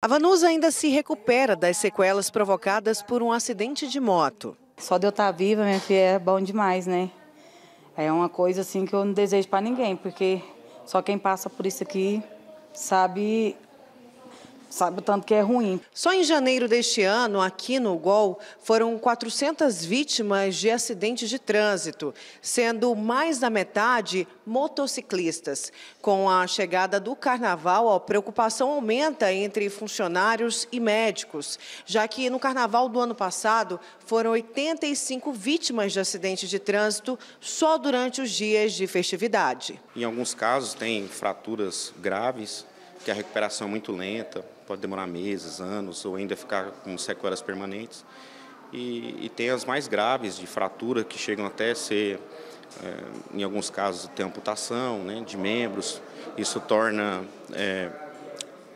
A Vanusa ainda se recupera das sequelas provocadas por um acidente de moto. Só de eu estar tá viva, minha filha, é bom demais, né? É uma coisa assim que eu não desejo para ninguém, porque só quem passa por isso aqui sabe sabe o tanto que é ruim. Só em janeiro deste ano, aqui no Gol, foram 400 vítimas de acidentes de trânsito, sendo mais da metade motociclistas. Com a chegada do carnaval, a preocupação aumenta entre funcionários e médicos, já que no carnaval do ano passado foram 85 vítimas de acidentes de trânsito só durante os dias de festividade. Em alguns casos tem fraturas graves, que a recuperação é muito lenta, pode demorar meses, anos, ou ainda ficar com sequelas permanentes. E, e tem as mais graves, de fratura, que chegam até a ser, é, em alguns casos, tem amputação né, de membros. Isso torna é,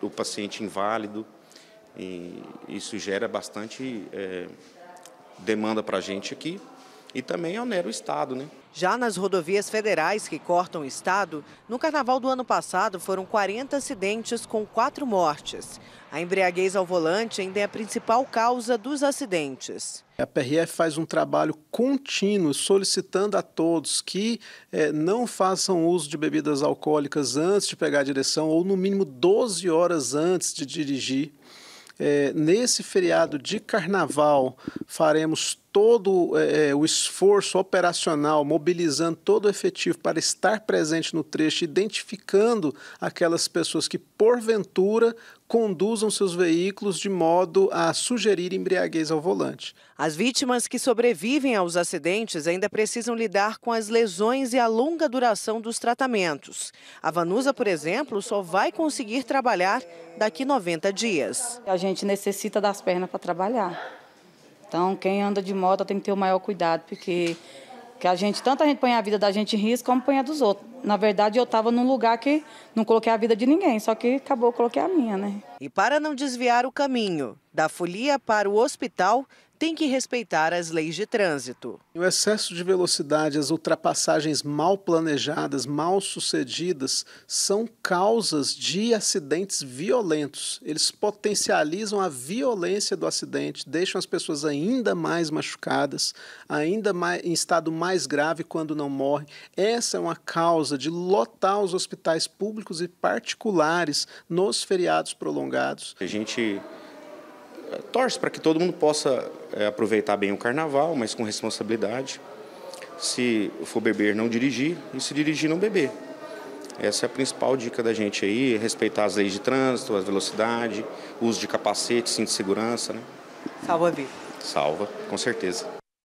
o paciente inválido e isso gera bastante é, demanda para a gente aqui e também onera o Estado. Né? Já nas rodovias federais que cortam o Estado, no carnaval do ano passado foram 40 acidentes com quatro mortes. A embriaguez ao volante ainda é a principal causa dos acidentes. A PRF faz um trabalho contínuo solicitando a todos que eh, não façam uso de bebidas alcoólicas antes de pegar a direção ou, no mínimo, 12 horas antes de dirigir. É, nesse feriado de carnaval, faremos todo é, é, o esforço operacional, mobilizando todo o efetivo para estar presente no trecho, identificando aquelas pessoas que, porventura, conduzam seus veículos de modo a sugerir embriaguez ao volante. As vítimas que sobrevivem aos acidentes ainda precisam lidar com as lesões e a longa duração dos tratamentos. A Vanusa, por exemplo, só vai conseguir trabalhar daqui 90 dias. A gente necessita das pernas para trabalhar. Então, quem anda de moto tem que ter o maior cuidado, porque que a gente, tanto a gente põe a vida da gente em risco, como põe a dos outros. Na verdade, eu estava num lugar que não coloquei a vida de ninguém, só que acabou, coloquei a minha, né? E para não desviar o caminho da folia para o hospital, tem que respeitar as leis de trânsito. O excesso de velocidade, as ultrapassagens mal planejadas, mal sucedidas, são causas de acidentes violentos. Eles potencializam a violência do acidente, deixam as pessoas ainda mais machucadas, ainda mais, em estado mais grave quando não morrem. Essa é uma causa de lotar os hospitais públicos e particulares nos feriados prolongados. A gente torce para que todo mundo possa é, aproveitar bem o carnaval, mas com responsabilidade. Se for beber, não dirigir, e se dirigir, não beber. Essa é a principal dica da gente aí, respeitar as leis de trânsito, a velocidade, uso de capacete, cinto de segurança. Né? Salva a vida. Salva, com certeza.